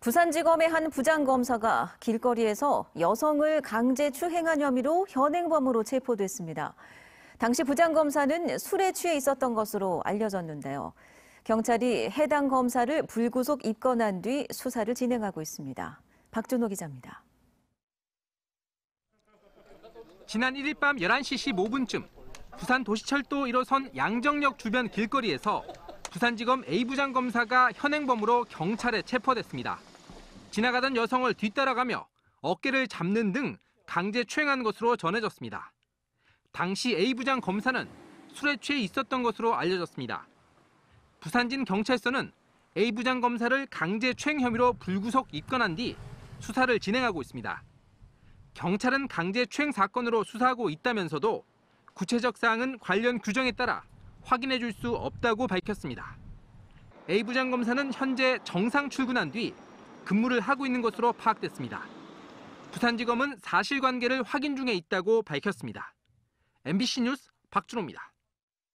부산지검의 한 부장검사가 길거리에서 여성을 강제 추행한 혐의로 현행범으로 체포됐습니다. 당시 부장검사는 술에 취해 있었던 것으로 알려졌는데요. 경찰이 해당 검사를 불구속 입건한 뒤 수사를 진행하고 있습니다. 박준호 기자입니다. 지난 1일 밤 11시 15분쯤 부산 도시철도 1호선 양정역 주변 길거리에서 부산지검 A부장 검사가 현행범으로 경찰에 체포됐습니다. 지나가던 여성을 뒤따라가며 어깨를 잡는 등 강제 추행한 것으로 전해졌습니다. 당시 A부장 검사는 술에 취해 있었던 것으로 알려졌습니다. 부산진 경찰서는 A부장 검사를 강제 추행 혐의로 불구속 입건한 뒤 수사를 진행하고 있습니다. 경찰은 강제 추행 사건으로 수사하고 있다면서도 구체적 사항은 관련 규정에 따라 확인해 줄 수 없다고 밝혔습니다. A 부장검사는 현재 정상 출근한 뒤 근무를 하고 있는 것으로 파악됐습니다. 부산지검은 사실관계를 확인 중에 있다고 밝혔습니다. MBC 뉴스 박준호입니다.